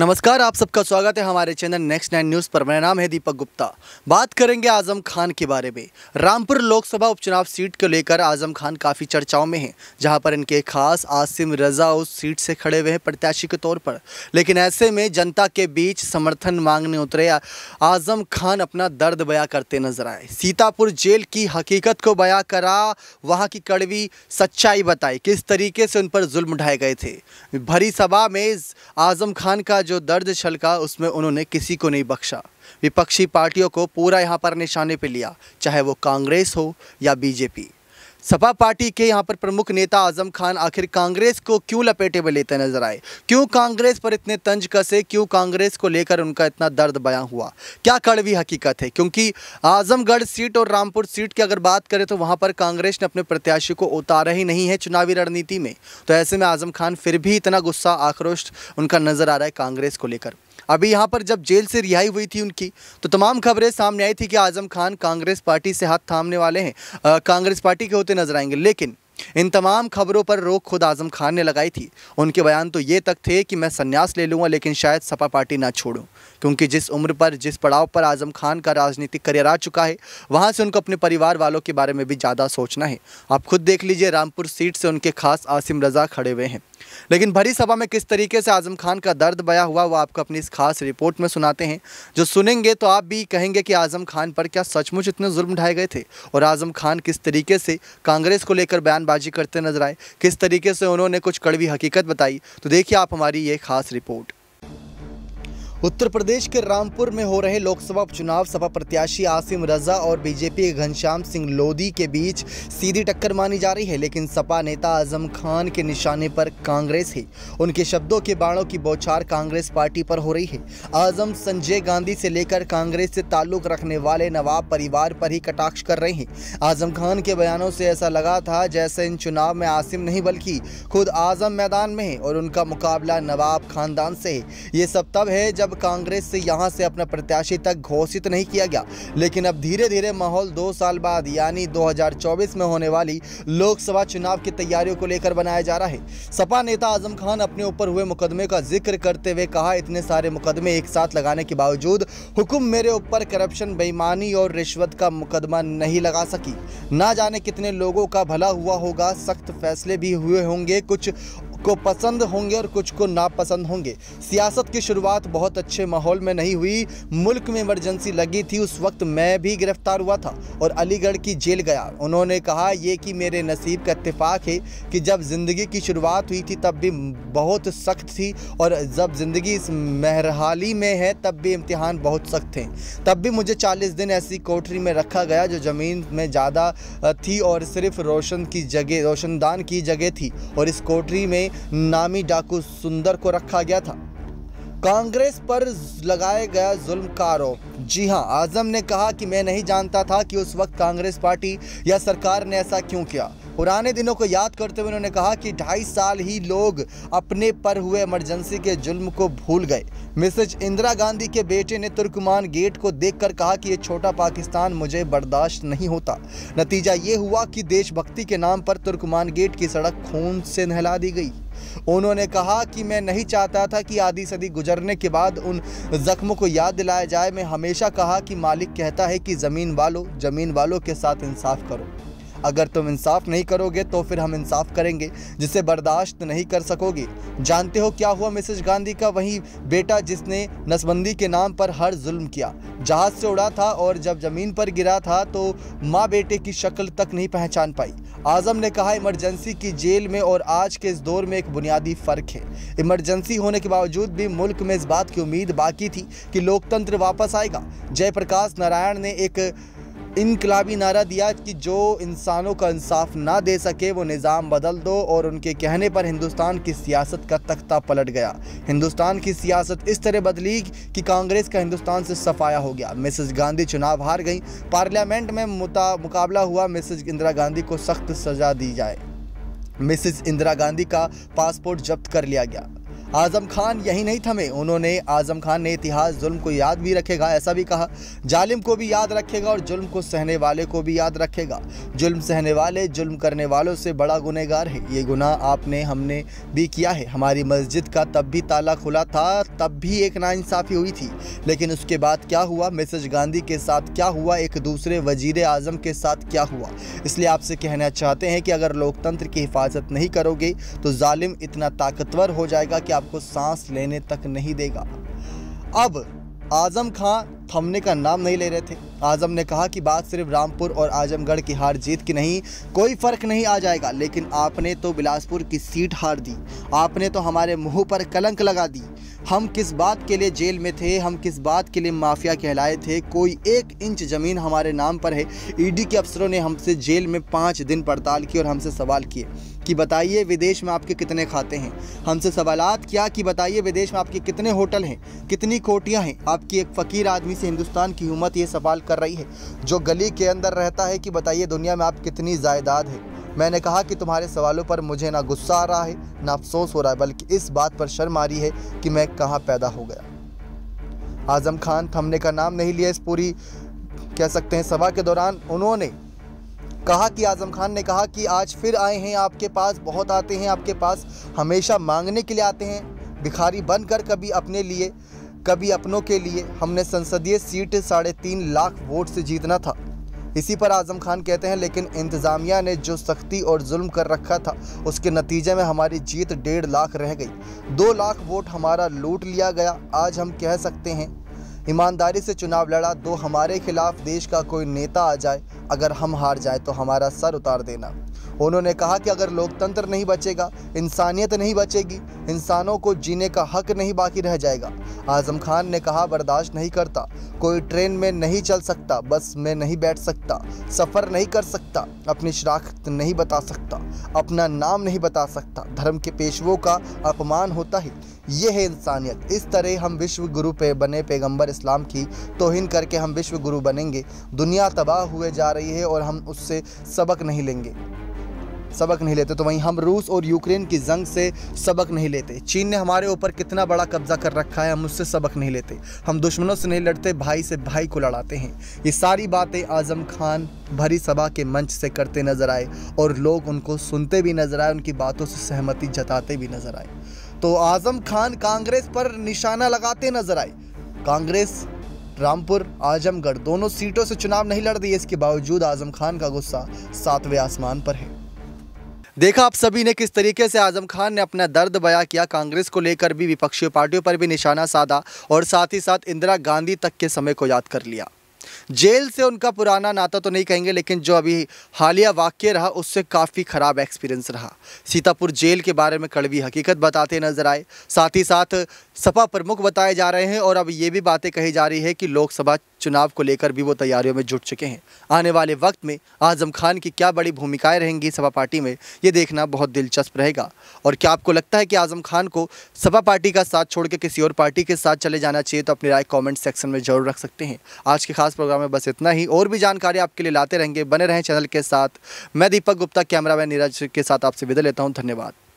नमस्कार आप सबका स्वागत है हमारे चैनल नेक्स्ट नाइन न्यूज़ पर मेरा नाम है दीपक गुप्ता बात करेंगे आजम खान के बारे में रामपुर लोकसभा उपचुनाव सीट को लेकर आजम खान काफ़ी चर्चाओं में हैं जहां पर इनके खास आसिम रजा उस सीट से खड़े हुए हैं प्रत्याशी के तौर पर लेकिन ऐसे में जनता के बीच समर्थन मांगने उतरे आजम खान अपना दर्द बया करते नजर आए सीतापुर जेल की हकीकत को बया करा वहाँ की कड़वी सच्चाई बताई किस तरीके से उन पर जुल्म ढाए गए थे भरी सभा में आजम खान का जो दर्द छलका उसमें उन्होंने किसी को नहीं बख्शा विपक्षी पार्टियों को पूरा यहाँ पर निशाने पर लिया चाहे वो कांग्रेस हो या बीजेपी सपा पार्टी के यहाँ पर प्रमुख नेता आजम खान आखिर कांग्रेस को क्यों लपेटे में लेते नजर आए क्यों कांग्रेस पर इतने तंज कसे क्यों कांग्रेस को लेकर उनका इतना दर्द बयां हुआ क्या कड़वी हकीकत है क्योंकि आजमगढ़ सीट और रामपुर सीट की अगर बात करें तो वहाँ पर कांग्रेस ने अपने प्रत्याशी को उतारा ही नहीं है चुनावी रणनीति में तो ऐसे में आजम खान फिर भी इतना गुस्सा आक्रोश उनका नज़र आ रहा है कांग्रेस को लेकर अभी यहाँ पर जब जेल से रिहाई हुई थी उनकी तो तमाम खबरें सामने आई थी कि आजम खान कांग्रेस पार्टी से हाथ थामने वाले हैं कांग्रेस पार्टी के होते नजर आएंगे लेकिन इन तमाम खबरों पर रोक खुद आजम खान ने लगाई थी उनके बयान तो ये तक थे कि मैं संन्यास ले लूँगा लेकिन शायद सपा पार्टी ना छोड़ूँ क्योंकि जिस उम्र पर जिस पड़ाव पर आजम खान का राजनीतिक करियर आ चुका है वहाँ से उनको अपने परिवार वालों के बारे में भी ज़्यादा सोचना है आप खुद देख लीजिए रामपुर सीट से उनके खास आसिम रज़ा खड़े हुए हैं लेकिन भरी सभा में किस तरीके से आजम खान का दर्द बया हुआ वो आपको अपनी इस खास रिपोर्ट में सुनाते हैं जो सुनेंगे तो आप भी कहेंगे कि आजम खान पर क्या सचमुच इतने जुल्म ढाए गए थे और आजम खान किस तरीके से कांग्रेस को लेकर बयानबाजी करते नजर आए किस तरीके से उन्होंने कुछ कड़वी हकीकत बताई तो देखिए आप हमारी ये खास रिपोर्ट उत्तर प्रदेश के रामपुर में हो रहे लोकसभा उपचुनाव सपा प्रत्याशी आसिम रजा और बीजेपी के घनश्याम सिंह लोधी के बीच सीधी टक्कर मानी जा रही है लेकिन सपा नेता आजम खान के निशाने पर कांग्रेस है उनके शब्दों के बाणों की बौछार कांग्रेस पार्टी पर हो रही है आजम संजय गांधी से लेकर कांग्रेस से ताल्लुक रखने वाले नवाब परिवार पर ही कटाक्ष कर रहे हैं आजम खान के बयानों से ऐसा लगा था जैसे इन चुनाव में आसिम नहीं बल्कि खुद आजम मैदान में है और उनका मुकाबला नवाब खानदान से है ये सब तब है जब जब कांग्रेस से यहां से अपना प्रत्याशी तक घोषित नहीं किया गया लेकिन अब धीरे धीरे माहौल दो साल बाद यानी 2024 में होने वाली लोकसभा चुनाव की तैयारियों को लेकर बनाया जा रहा है सपा नेता आजम खान अपने ऊपर हुए मुकदमे का जिक्र करते हुए कहा इतने सारे मुकदमे एक साथ लगाने के बावजूद हुक्म मेरे ऊपर करप्शन बेईमानी और रिश्वत का मुकदमा नहीं लगा सकी ना जाने कितने लोगों का भला हुआ होगा सख्त फैसले भी हुए होंगे कुछ को पसंद होंगे और कुछ को नापसंद होंगे सियासत की शुरुआत बहुत अच्छे माहौल में नहीं हुई मुल्क में इमरजेंसी लगी थी उस वक्त मैं भी गिरफ्तार हुआ था और अलीगढ़ की जेल गया उन्होंने कहा यह कि मेरे नसीब का इतफाक़ है कि जब ज़िंदगी की शुरुआत हुई थी तब भी बहुत सख्त थी और जब ज़िंदगी इस महरहाली में है तब भी इम्तहान बहुत सख्त थे तब भी मुझे चालीस दिन ऐसी कोठरी में रखा गया जो ज़मीन में ज़्यादा थी और सिर्फ रोशन की जगह रोशनदान की जगह थी और इस कोठरी में नामी डाकू सुंदर को रखा गया था कांग्रेस पर लगाया गया जुल्म का आरोप जी हां आजम ने कहा कि मैं नहीं जानता था कि उस वक्त कांग्रेस पार्टी या सरकार ने ऐसा क्यों किया पुराने दिनों को याद करते हुए उन्होंने कहा कि ढाई साल ही लोग अपने पर हुए इमरजेंसी के जुल्म को भूल गए मिसेज इंदिरा गांधी के बेटे ने तुर्कमान गेट को देखकर कहा कि ये छोटा पाकिस्तान मुझे बर्दाश्त नहीं होता नतीजा ये हुआ कि देशभक्ति के नाम पर तुर्कमान गेट की सड़क खून से नहला दी गई उन्होंने कहा कि मैं नहीं चाहता था कि आधी सदी गुजरने के बाद उन जख्मों को याद दिलाया जाए मैं हमेशा कहा कि मालिक कहता है कि ज़मीन वालों ज़मीन वालों के साथ इंसाफ करो अगर तुम इंसाफ नहीं करोगे तो फिर हम इंसाफ करेंगे जिसे बर्दाश्त नहीं कर सकोगे जानते हो क्या हुआ मिसेज गांधी का वही बेटा जिसने नसबंदी के नाम पर हर जुल्म किया जहाज से उड़ा था और जब जमीन पर गिरा था तो माँ बेटे की शक्ल तक नहीं पहचान पाई आजम ने कहा इमरजेंसी की जेल में और आज के इस दौर में एक बुनियादी फ़र्क है इमरजेंसी होने के बावजूद भी मुल्क में इस बात की उम्मीद बाकी थी कि लोकतंत्र वापस आएगा जयप्रकाश नारायण ने एक इनकलाबी नारा दिया कि जो इंसानों का इंसाफ ना दे सके वो निज़ाम बदल दो और उनके कहने पर हिंदुस्तान की सियासत का तख्ता पलट गया हिंदुस्तान की सियासत इस तरह बदली कि कांग्रेस का हिंदुस्तान से सफाया हो गया मिसेस गांधी चुनाव हार गई पार्लियामेंट में मुकाबला हुआ मिसेज इंदिरा गांधी को सख्त सज़ा दी जाए मिसिज इंदिरा गांधी का पासपोर्ट जब्त कर लिया गया आज़म खान यही नहीं थमे उन्होंने आज़म खान ने इतिहास जुल्म को याद भी रखेगा ऐसा भी कहा जालिम को भी याद रखेगा और जुल्म को सहने वाले को भी याद रखेगा जुल्म सहने वाले जुल्म करने वालों से बड़ा गुनहगार है ये गुनाह आपने हमने भी किया है हमारी मस्जिद का तब भी ताला खुला था तब भी एक नाइंसाफ़ी हुई थी लेकिन उसके बाद क्या हुआ मिसेज गांधी के साथ क्या हुआ एक दूसरे वजीर आज़म के साथ क्या हुआ इसलिए आपसे कहना चाहते हैं कि अगर लोकतंत्र की हिफाजत नहीं करोगे तो जालिम इतना ताकतवर हो जाएगा कि आपको सांस लेने तक नहीं देगा अब आजम खां थमने का नाम नहीं ले रहे थे आजम ने कहा कि बात सिर्फ रामपुर और आजमगढ़ की हार जीत की नहीं कोई फ़र्क नहीं आ जाएगा लेकिन आपने तो बिलासपुर की सीट हार दी आपने तो हमारे मुंह पर कलंक लगा दी हम किस बात के लिए जेल में थे हम किस बात के लिए माफिया कहलाए थे कोई एक इंच ज़मीन हमारे नाम पर है ईडी e के अफसरों ने हमसे जेल में पाँच दिन पड़ताल की और हमसे सवाल किए कि बताइए विदेश में आपके कितने खाते हैं हमसे सवाल किया कि बताइए विदेश में आपके कितने होटल हैं कितनी कोटियाँ हैं आपकी एक फ़कीर आदमी से हिंदुस्तान की हुमत ये सवाल कर रही है जो गली के अंदर रहता है कि बताइए दुनिया में आप कितनी जायदाद है मैंने कहा कि तुम्हारे सवालों पर मुझे ना गुस्सा आ रहा है ना अफसोस हो रहा है बल्कि इस बात पर शर्म आ रही है कि मैं कहाँ पैदा हो गया आज़म खान थमने का नाम नहीं लिया इस पूरी कह सकते हैं सभा के दौरान उन्होंने कहा कि आज़म खान ने कहा कि आज फिर आए हैं आपके पास बहुत आते हैं आपके पास हमेशा मांगने के लिए आते हैं भिखारी बनकर कभी अपने लिए कभी अपनों के लिए हमने संसदीय सीट साढ़े तीन लाख वोट से जीतना था इसी पर आजम खान कहते हैं लेकिन इंतज़ामिया ने जो सख्ती और जुल्म कर रखा था उसके नतीजे में हमारी जीत डेढ़ लाख रह गई दो लाख वोट हमारा लूट लिया गया आज हम कह सकते हैं ईमानदारी से चुनाव लड़ा दो तो हमारे खिलाफ देश का कोई नेता आ जाए अगर हम हार जाए तो हमारा सर उतार देना उन्होंने कहा कि अगर लोकतंत्र नहीं बचेगा इंसानियत नहीं बचेगी इंसानों को जीने का हक नहीं बाकी रह जाएगा आजम खान ने कहा बर्दाश्त नहीं करता कोई ट्रेन में नहीं चल सकता बस में नहीं बैठ सकता सफ़र नहीं कर सकता अपनी शराखत नहीं बता सकता अपना नाम नहीं बता सकता धर्म के पेशवों का अपमान होता है ये है इंसानियत इस तरह हम विश्व गुरु पे बने पैगंबर इस्लाम की तोहिन करके हम विश्व गुरु बनेंगे दुनिया तबाह हुए जा रही है और हम उससे सबक नहीं लेंगे सबक नहीं लेते तो वहीं हम रूस और यूक्रेन की जंग से सबक नहीं लेते चीन ने हमारे ऊपर कितना बड़ा कब्जा कर रखा है हम उससे सबक नहीं लेते हम दुश्मनों से नहीं लड़ते भाई से भाई को लड़ाते हैं ये सारी बातें आज़म खान भरी सभा के मंच से करते नजर आए और लोग उनको सुनते भी नजर आए उनकी बातों से सहमति जताते भी नजर आए तो आज़म खान कांग्रेस पर निशाना लगाते नजर आए कांग्रेस रामपुर आजमगढ़ दोनों सीटों से चुनाव नहीं लड़ रही है इसके बावजूद आजम खान का गुस्सा सातवें आसमान पर है देखा आप सभी ने किस तरीके से आजम खान ने अपना दर्द बयां किया कांग्रेस को लेकर भी विपक्षी पार्टियों पर भी निशाना साधा और साथ ही साथ इंदिरा गांधी तक के समय को याद कर लिया जेल से उनका पुराना नाता तो नहीं कहेंगे लेकिन जो अभी हालिया वाक्य रहा उससे काफ़ी ख़राब एक्सपीरियंस रहा सीतापुर जेल के बारे में कड़वी हकीकत बताते नजर आए साथ ही साथ सपा प्रमुख बताए जा रहे हैं और अब ये भी बातें कही जा रही है कि लोकसभा चुनाव को लेकर भी वो तैयारियों में जुट चुके हैं आने वाले वक्त में आजम खान की क्या बड़ी भूमिकाएं रहेंगी सपा पार्टी में ये देखना बहुत दिलचस्प रहेगा और क्या आपको लगता है कि आजम खान को सपा पार्टी का साथ छोड़ किसी और पार्टी के साथ चले जाना चाहिए तो अपनी राय कॉमेंट सेक्शन में जरूर रख सकते हैं आज की खास प्रोग्राम में बस इतना ही और भी जानकारी आपके लिए लाते रहेंगे बने रहें चैनल के साथ मैं दीपक गुप्ता कैमरा मैन नीरज के साथ आपसे विदा लेता हूँ धन्यवाद